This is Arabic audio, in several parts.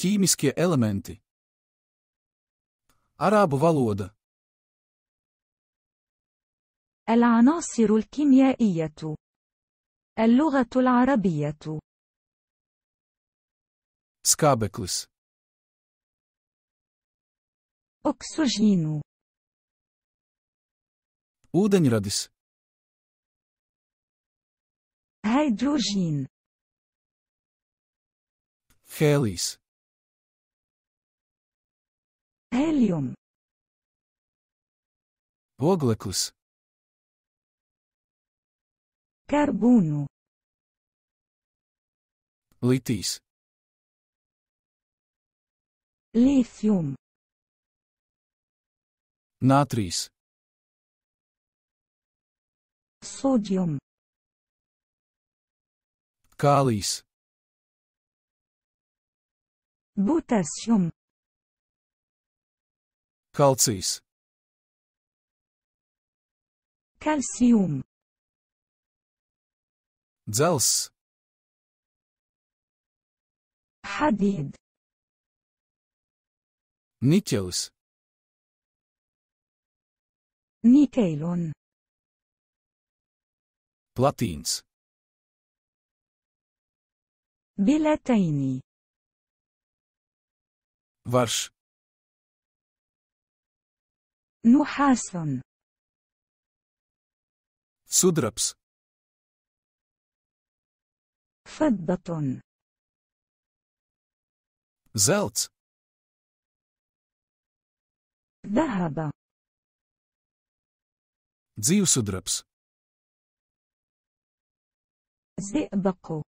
Ķīmiskie elementi. Arābu valoda. العناصر الكيميائية. اللغة العربية. Skābeklis. Oksogīnu. Ūdeņradis. hidrogênio Hēlijs. Helium. Ogleklis. Karbūnu. Litijs. Līsjum. Nātrijs. Sodium. Kālijs. Butasjum. Calcis. Calcium. Dzels. حديد. نيكلز. نيكيلون. بلاتينز. بلاتيني. ورش. نحاس سودربس فضة زلت ذهب دزيو سودربس زئبق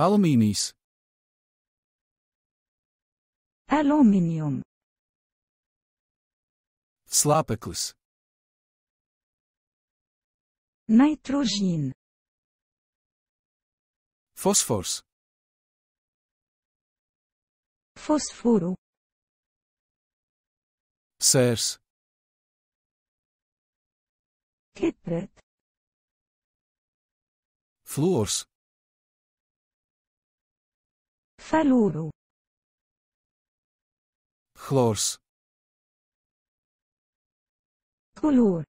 ألومينيس ألومنيوم Slapakus. nitrogênio Phosphorus. Fosforo. Sers. Ketret. Fluors. Faluro. Chlors. Color.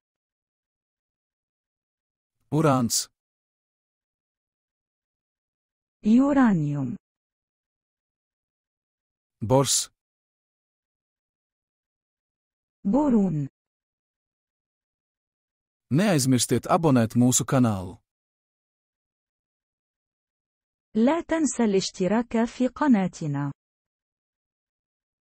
Urans. Uranium. Bors. Borun. Neaizmirstiet abonēt mūsu kanālu. لا تنسى الاشتراك في قناتنا.